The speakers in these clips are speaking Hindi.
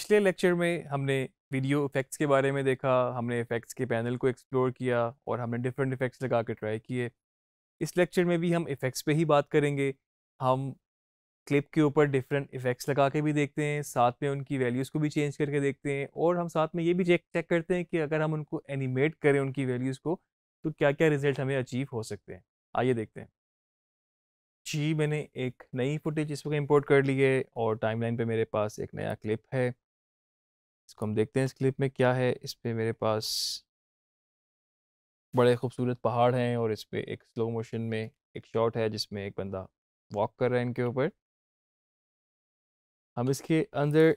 पिछले लेक्चर में हमने वीडियो इफ़ेक्ट्स के बारे में देखा हमने इफ़ेक्ट्स के पैनल को एक्सप्लोर किया और हमने डिफरेंट इफ़ेक्ट्स लगा के ट्राई किए इस लेक्चर में भी हम इफ़ेक्ट्स पे ही बात करेंगे हम क्लिप के ऊपर डिफरेंट इफ़ेक्ट्स लगा के भी देखते हैं साथ में उनकी वैल्यूज़ को भी चेंज करके देखते हैं और हम साथ में ये भी चेक चेक करते हैं कि अगर हम उनको एनिमेट करें उनकी वैल्यूज़ को तो क्या क्या रिजल्ट हमें अचीव हो सकते हैं आइए देखते हैं जी मैंने एक नई फुटेज इस वक्त इम्पोर्ट कर ली है और टाइमलाइन पे मेरे पास एक नया क्लिप है इसको हम देखते हैं इस क्लिप में क्या है इस पर मेरे पास बड़े खूबसूरत पहाड़ हैं और इस पर एक स्लो मोशन में एक शॉट है जिसमें एक बंदा वॉक कर रहा है इनके ऊपर हम इसके अंदर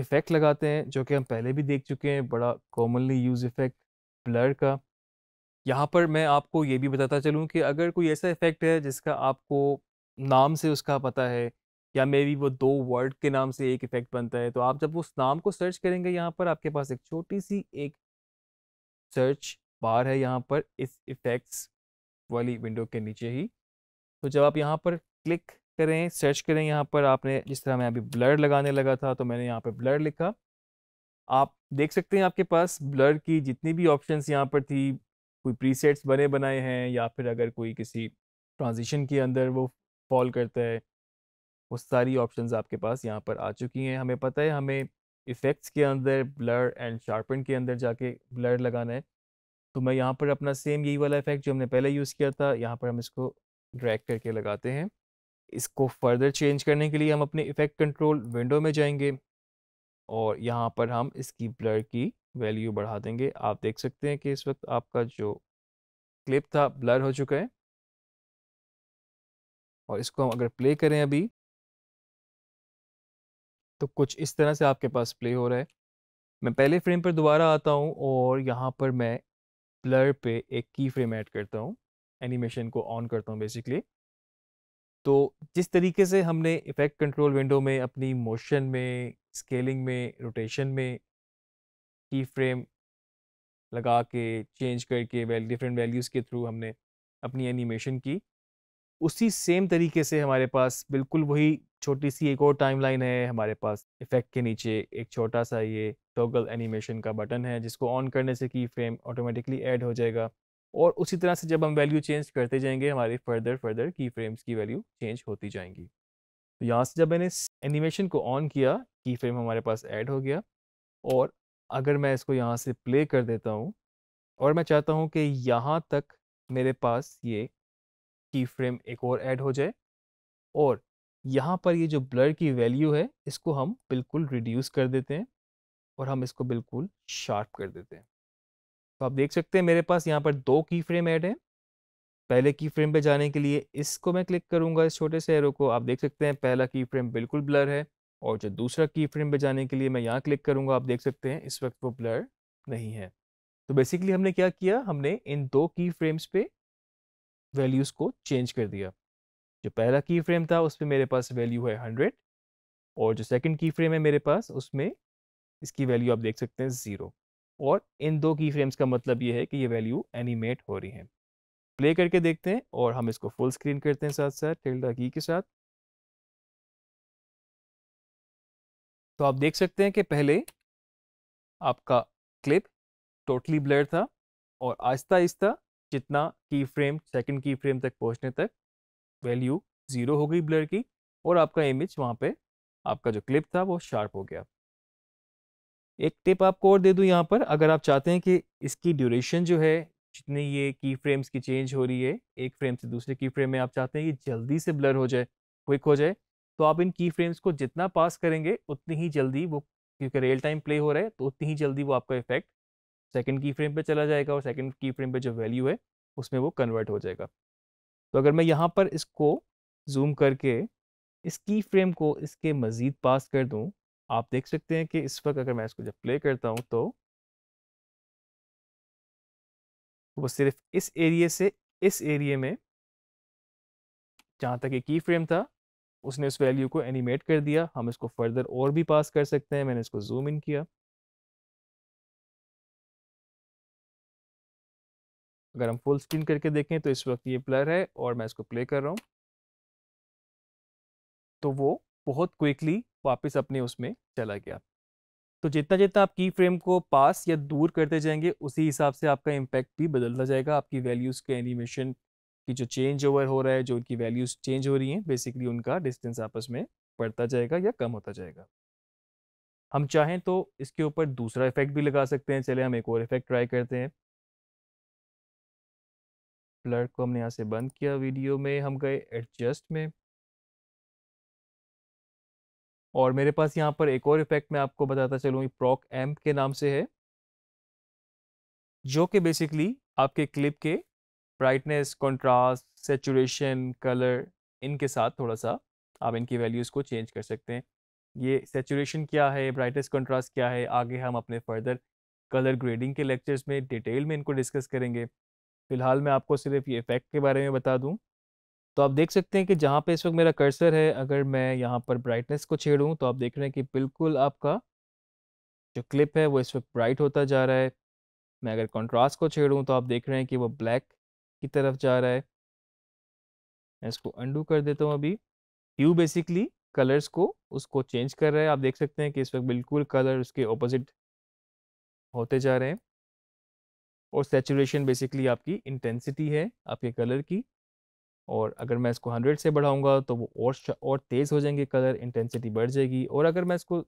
इफ़ेक्ट लगाते हैं जो कि हम पहले भी देख चुके हैं बड़ा कॉमनली यूज़ इफ़ेक्ट ब्लर का यहाँ पर मैं आपको ये भी बताता चलूँ कि अगर कोई ऐसा इफ़ेक्ट है जिसका आपको नाम से उसका पता है या मे वो दो वर्ड के नाम से एक इफेक्ट बनता है तो आप जब उस नाम को सर्च करेंगे यहाँ पर आपके पास एक छोटी सी एक सर्च बार है यहाँ पर इस इफेक्ट्स वाली विंडो के नीचे ही तो जब आप यहाँ पर क्लिक करें सर्च करें यहाँ पर आपने जिस तरह मैं अभी ब्लर लगाने लगा था तो मैंने यहाँ पर ब्लर लिखा आप देख सकते हैं आपके पास ब्लर की जितनी भी ऑप्शंस यहाँ पर थी कोई प्रीसेट्स बने बनाए हैं या फिर अगर कोई किसी ट्रांजिशन के अंदर वो फॉल करता है वो सारी ऑप्शन आपके पास यहाँ पर आ चुकी हैं हमें पता है हमें इफ़ेक्ट्स के अंदर ब्लर एंड शार्पन के अंदर जाके ब्लर लगाना है तो मैं यहाँ पर अपना सेम यही वाला इफेक्ट जो हमने पहले यूज़ किया था यहाँ पर हम इसको ड्रैग करके लगाते हैं इसको फर्दर चेंज करने के लिए हम अपने इफेक्ट कंट्रोल विंडो में जाएंगे और यहाँ पर हम इसकी ब्लर की वैल्यू बढ़ा देंगे आप देख सकते हैं कि इस वक्त आपका जो क्लिप था ब्लर हो चुका है और इसको हम अगर प्ले करें अभी तो कुछ इस तरह से आपके पास प्ले हो रहा है मैं पहले फ्रेम पर दोबारा आता हूँ और यहाँ पर मैं ब्लर पे एक की फ्रेम ऐड करता हूँ एनिमेशन को ऑन करता हूँ बेसिकली तो जिस तरीके से हमने इफेक्ट कंट्रोल विंडो में अपनी मोशन में स्केलिंग में रोटेशन में की फ्रेम लगा के चेंज करके वैल डिफरेंट वैल्यूज़ के थ्रू हमने अपनी एनिमेशन की उसी सेम तरीके से हमारे पास बिल्कुल वही छोटी सी एक और टाइमलाइन है हमारे पास इफेक्ट के नीचे एक छोटा सा ये टॉगल एनिमेशन का बटन है जिसको ऑन करने से की फ्रेम ऑटोमेटिकली ऐड हो जाएगा और उसी तरह से जब हम वैल्यू चेंज करते जाएंगे हमारे फर्दर फर्दर की फ्रेम्स की वैल्यू चेंज होती जाएंगी तो यहाँ से जब मैंने एनिमेशन को ऑन किया की फ्रेम हमारे पास ऐड हो गया और अगर मैं इसको यहाँ से प्ले कर देता हूँ और मैं चाहता हूँ कि यहाँ तक मेरे पास ये की फ्रेम एक और ऐड हो जाए और यहाँ पर ये जो ब्लर की वैल्यू है इसको हम बिल्कुल रिड्यूस कर देते हैं और हम इसको बिल्कुल शार्प कर देते हैं तो आप देख सकते हैं मेरे पास यहाँ पर दो की फ्रेम ऐड है पहले की फ्रेम पे जाने के लिए इसको मैं क्लिक करूँगा इस छोटे से एरो को आप देख सकते हैं पहला की फ्रेम बिल्कुल ब्लर है और जो दूसरा की फ्रेम पे जाने के लिए मैं यहाँ क्लिक करूँगा आप देख सकते हैं इस वक्त वो ब्लर नहीं है तो बेसिकली हमने क्या किया हमने इन दो की फ्रेम्स पे वैल्यूज़ को चेंज कर दिया जो पहला की फ्रेम था उस पर मेरे पास वैल्यू है हंड्रेड और जो सेकंड की फ्रेम है मेरे पास उसमें इसकी वैल्यू आप देख सकते हैं ज़ीरो और इन दो की फ्रेम्स का मतलब ये है कि ये वैल्यू एनिमेट हो रही है प्ले करके देखते हैं और हम इसको फुल स्क्रीन करते हैं साथ साथ टिल्डा की के साथ तो आप देख सकते हैं कि पहले आपका क्लिप टोटली ब्लर था और आहिस्ता आहिस्ता जितना की फ्रेम सेकेंड की फ्रेम तक पहुँचने तक वैल्यू ज़ीरो हो गई ब्लर की और आपका इमेज वहाँ पे आपका जो क्लिप था वो शार्प हो गया एक टिप आपको और दे दूँ यहाँ पर अगर आप चाहते हैं कि इसकी ड्यूरेशन जो है जितनी ये की फ्रेम्स की चेंज हो रही है एक फ्रेम से दूसरे की फ्रेम में आप चाहते हैं कि जल्दी से ब्लर हो जाए क्विक हो जाए तो आप इन की फ्रेम्स को जितना पास करेंगे उतनी ही जल्दी वो क्योंकि रियल टाइम प्ले हो रहा है तो उतनी ही जल्दी वो आपका इफेक्ट सेकेंड की फ्रेम पर चला जाएगा और सेकेंड की फ्रेम पर जो वैल्यू है उसमें वो कन्वर्ट हो जाएगा तो अगर मैं यहाँ पर इसको जूम करके इस की फ्रेम को इसके मज़ीद पास कर दूँ आप देख सकते हैं कि इस वक्त अगर मैं इसको जब प्ले करता हूँ तो वो सिर्फ इस एरिए से इस एरिए में जहाँ तक एक की फ्रेम था उसने उस वैल्यू को एनिमेट कर दिया हम इसको फर्दर और भी पास कर सकते हैं मैंने इसको जूम इन किया अगर हम फुल स्क्रीन करके देखें तो इस वक्त ये प्लर है और मैं इसको प्ले कर रहा हूँ तो वो बहुत क्विकली वापस अपने उसमें चला गया तो जितना जितना आप की फ्रेम को पास या दूर करते जाएंगे उसी हिसाब से आपका इम्पैक्ट भी बदलता जाएगा आपकी वैल्यूज़ के एनिमेशन की जो चेंज ओवर हो रहा है जो उनकी वैल्यूज़ चेंज हो रही हैं बेसिकली उनका डिस्टेंस आपस में बढ़ता जाएगा या कम होता जाएगा हम चाहें तो इसके ऊपर दूसरा इफेक्ट भी लगा सकते हैं चले हम एक और इफेक्ट ट्राई करते हैं ब्लर को हमने यहाँ से बंद किया वीडियो में हम गए एडजस्ट में और मेरे पास यहाँ पर एक और इफेक्ट मैं आपको बताता चलूँ प्रॉक एम्प के नाम से है जो कि बेसिकली आपके क्लिप के ब्राइटनेस कंट्रास्ट सेचुरेशन कलर इनके साथ थोड़ा सा आप इनकी वैल्यूज़ को चेंज कर सकते हैं ये सेचुरेशन क्या है ब्राइटनेस कंट्रास्ट क्या है आगे हम अपने फर्दर कलर ग्रेडिंग के लेक्चर्स में डिटेल में इनको डिस्कस करेंगे फ़िलहाल मैं आपको सिर्फ ये इफ़ेक्ट के बारे में बता दूँ तो आप देख सकते हैं कि जहाँ पे इस वक्त मेरा कर्सर है अगर मैं यहाँ पर ब्राइटनेस को छेड़ूँ तो आप देख रहे हैं कि बिल्कुल आपका जो क्लिप है वो इस वक्त ब्राइट होता जा रहा है मैं अगर कॉन्ट्रास्ट को छेड़ूँ तो आप देख रहे हैं कि वो ब्लैक की तरफ जा रहा है मैं इसको अंडू कर देता हूँ अभी यू बेसिकली कलर्स को उसको चेंज कर रहा है आप देख सकते हैं कि इस वक्त बिल्कुल कलर उसके ऑपोजिट होते जा रहे हैं और सेचुरेशन बेसिकली आपकी इंटेंसिटी है आपके कलर की और अगर मैं इसको हंड्रेड से बढ़ाऊंगा तो वो और और तेज़ हो जाएंगे कलर इंटेंसिटी बढ़ जाएगी और अगर मैं इसको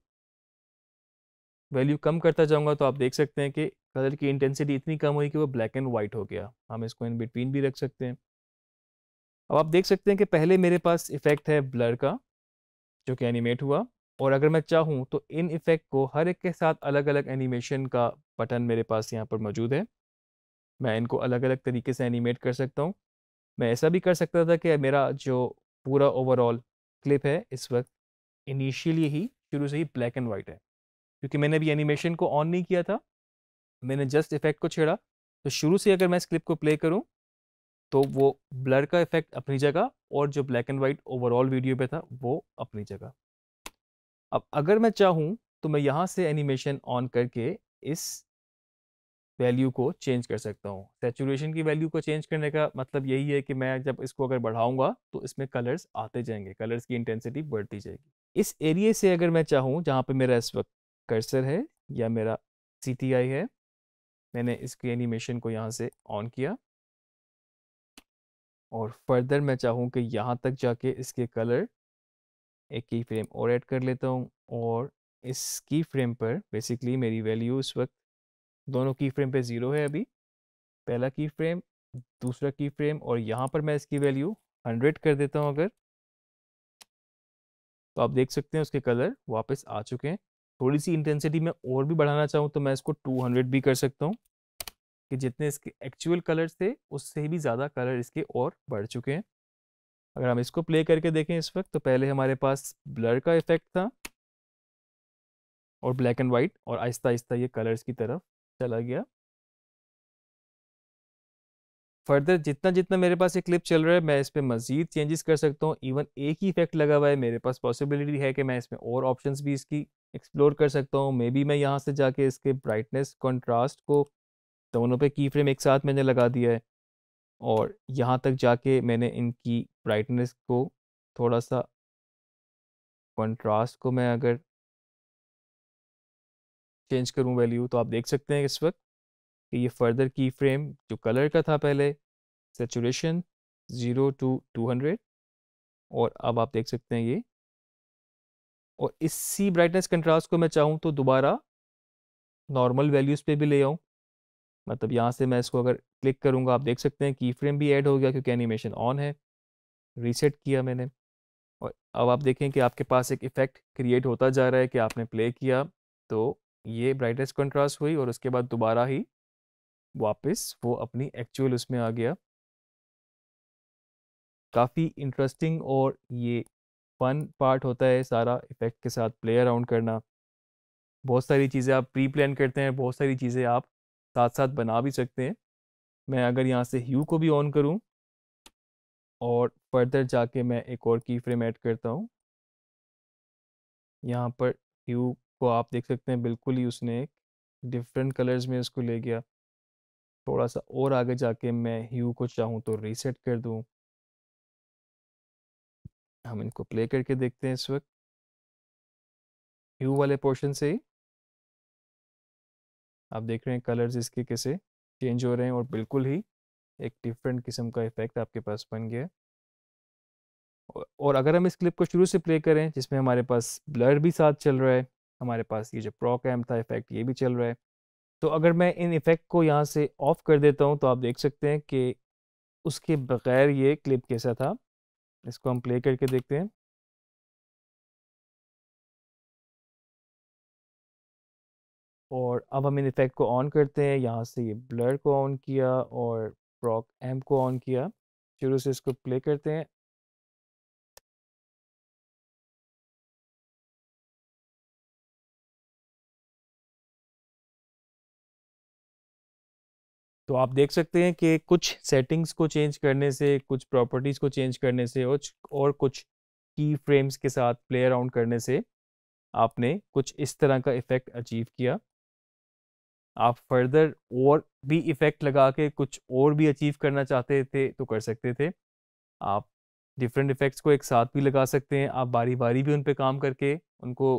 वैल्यू कम करता जाऊंगा तो आप देख सकते हैं कि कलर की इंटेंसिटी इतनी कम हुई कि वो ब्लैक एंड वाइट हो गया हम इसको इन बिटवीन भी रख सकते हैं अब आप देख सकते हैं कि पहले मेरे पास इफ़ेक्ट है ब्लर का जो कि एनिमेट हुआ और अगर मैं चाहूँ तो इन इफ़ेक्ट को हर एक के साथ अलग अलग एनिमेशन का बटन मेरे पास यहाँ पर मौजूद है मैं इनको अलग अलग तरीके से एनिमेट कर सकता हूँ मैं ऐसा भी कर सकता था कि मेरा जो पूरा ओवरऑल क्लिप है इस वक्त इनिशियली ही शुरू से ही ब्लैक एंड वाइट है क्योंकि मैंने अभी एनिमेशन को ऑन नहीं किया था मैंने जस्ट इफेक्ट को छेड़ा तो शुरू से अगर मैं इस क्लिप को प्ले करूँ तो वो ब्लर का इफेक्ट अपनी जगह और जो black and white overall video पे था वो अपनी जगह अब अगर मैं चाहूँ तो मैं यहाँ से एनिमेशन ऑन करके इस वैल्यू को चेंज कर सकता हूँ सेचुरेशन की वैल्यू को चेंज करने का मतलब यही है कि मैं जब इसको अगर बढ़ाऊंगा तो इसमें कलर्स आते जाएंगे कलर्स की इंटेंसिटी बढ़ती जाएगी इस एरिए से अगर मैं चाहूँ जहाँ पर मेरा इस वक्त कर्सर है या मेरा सी है मैंने इसकी एनिमेशन को यहाँ से ऑन किया और फर्दर मैं चाहूँ कि यहाँ तक जाके इसके कलर एक की फ्रेम और ऐड कर लेता हूँ और इस की फ्रेम पर बेसिकली मेरी वैल्यू इस वक्त दोनों की फ्रेम पे ज़ीरो है अभी पहला की फ्रेम दूसरा की फ्रेम और यहाँ पर मैं इसकी वैल्यू हंड्रेड कर देता हूँ अगर तो आप देख सकते हैं उसके कलर वापस आ चुके हैं थोड़ी सी इंटेंसिटी में और भी बढ़ाना चाहूँ तो मैं इसको हंड्रेड भी कर सकता हूँ कि जितने इसके एक्चुअल कलर्स थे उससे भी ज़्यादा कलर इसके और बढ़ चुके हैं अगर हम इसको प्ले करके देखें इस वक्त तो पहले हमारे पास ब्लर का इफेक्ट था और ब्लैक एंड वाइट और आहिस्ता आहिस्ता ये कलर्स की तरफ चला गया फर्दर जितना जितना मेरे पास ये क्लिप चल रहा है मैं इस पर मज़ीद चेंजेस कर सकता हूँ इवन एक ही इफेक्ट लगा हुआ है मेरे पास पॉसिबिलिटी है कि मैं इसमें और ऑप्शंस भी इसकी एक्सप्लोर कर सकता हूँ मे बी मैं यहाँ से जाके इसके ब्राइटनेस कंट्रास्ट को दोनों पे की फ्रेम एक साथ मैंने लगा दिया है और यहाँ तक जाके मैंने इनकी ब्राइटनेस को थोड़ा सा कॉन्ट्रास्ट को मैं अगर चेंज करूँ वैल्यू तो आप देख सकते हैं इस वक्त कि ये फर्दर की फ्रेम जो कलर का था पहले saturation zero to two hundred और अब आप देख सकते हैं ये और इसी ब्राइटनेस कंट्रास्ट को मैं चाहूँ तो दोबारा नॉर्मल वैल्यूज़ पे भी ले आऊँ मतलब यहाँ से मैं इसको अगर क्लिक करूँगा आप देख सकते हैं की फ्रेम भी ऐड हो गया क्योंकि एनिमेशन ऑन है रीसेट किया मैंने और अब आप देखें कि आपके पास एक इफ़ेक्ट क्रिएट होता जा रहा है कि आपने प्ले किया तो ये ब्राइटेस्ट कंट्रास्ट हुई और उसके बाद दोबारा ही वापस वो अपनी एक्चुअल उसमें आ गया काफ़ी इंटरेस्टिंग और ये फन पार्ट होता है सारा इफेक्ट के साथ प्ले अराउंड करना बहुत सारी चीज़ें आप प्री प्लान करते हैं बहुत सारी चीज़ें आप साथ साथ बना भी सकते हैं मैं अगर यहाँ से ह्यू को भी ऑन करूँ और फर्दर जाके मैं एक और की फ्रेम ऐड करता हूँ यहाँ पर ह्यू को आप देख सकते हैं बिल्कुल ही उसने एक डिफरेंट कलर्स में इसको ले गया थोड़ा सा और आगे जाके मैं ह्यू को चाहूँ तो रीसेट कर दूँ हम इनको प्ले करके देखते हैं इस वक्त ह्यू वाले पोर्शन से ही आप देख रहे हैं कलर्स इसके कैसे चेंज हो रहे हैं और बिल्कुल ही एक डिफरेंट किस्म का इफेक्ट आपके पास बन गया और अगर हम इस क्लिप को शुरू से प्ले करें जिसमें हमारे पास ब्लर भी साथ चल रहा है हमारे पास ये जो प्रॉक कैम था इफेक्ट ये भी चल रहा है तो अगर मैं इन इफेक्ट को यहाँ से ऑफ कर देता हूँ तो आप देख सकते हैं कि उसके बगैर ये क्लिप कैसा था इसको हम प्ले करके देखते हैं और अब हम इन इफेक्ट को ऑन करते हैं यहाँ से ये ब्लर को ऑन किया और प्रॉक एम को ऑन किया शुरू से इसको प्ले करते हैं तो आप देख सकते हैं कि कुछ सेटिंग्स को चेंज करने से कुछ प्रॉपर्टीज़ को चेंज करने से और और कुछ की फ्रेम्स के साथ प्ले अराउंड करने से आपने कुछ इस तरह का इफ़ेक्ट अचीव किया आप फर्दर और भी इफ़ेक्ट लगा के कुछ और भी अचीव करना चाहते थे तो कर सकते थे आप डिफरेंट इफ़ेक्ट्स को एक साथ भी लगा सकते हैं आप बारी बारी भी उन पर काम करके उनको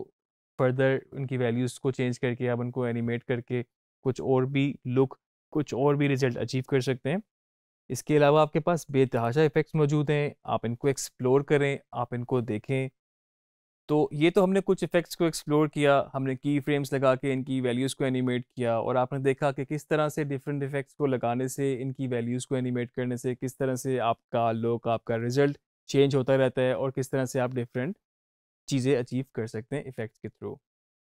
फर्दर उनकी वैल्यूज़ को चेंज करके आप उनको एनिमेट करके कुछ और भी लुक कुछ और भी रिजल्ट अचीव कर सकते हैं इसके अलावा आपके पास बेतहाशा इफ़ेक्ट्स मौजूद हैं आप इनको एक्सप्लोर करें आप इनको देखें तो ये तो हमने कुछ इफ़ेक्ट्स को एक्सप्लोर किया हमने की फ्रेम्स लगा के इनकी वैल्यूज़ को एनिमेट किया और आपने देखा कि किस तरह से डिफरेंट इफ़ेक्ट्स को लगाने से इनकी वैल्यूज़ को एनिमेट करने से किस तरह से आपका लुक आपका रिजल्ट चेंज होता रहता है और किस तरह से आप डिफरेंट चीज़ें अचीव कर सकते हैं इफ़ेक्ट्स के थ्रू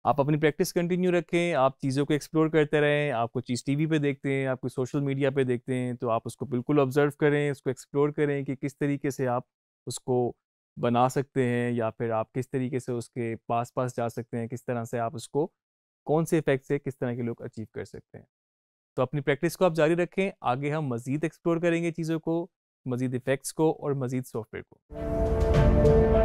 आप अपनी प्रैक्टिस कंटिन्यू रखें आप चीज़ों को एक्सप्लोर करते रहें आप कोई चीज़ टीवी पे देखते हैं आप कोई सोशल मीडिया पे देखते हैं तो आप उसको बिल्कुल ऑब्जर्व करें उसको एक्सप्लोर करें कि किस तरीके से आप उसको बना सकते हैं या फिर आप किस तरीके से उसके पास पास जा सकते हैं किस तरह से आप उसको कौन से इफेक्ट से किस तरह के लोग अचीव कर सकते हैं तो अपनी प्रैक्टिस को आप जारी रखें आगे हम मज़ीद एक्सप्लोर करेंगे चीज़ों को मज़ीद इफ़ेक्ट्स को और मज़ीद सॉफ्टवेयर को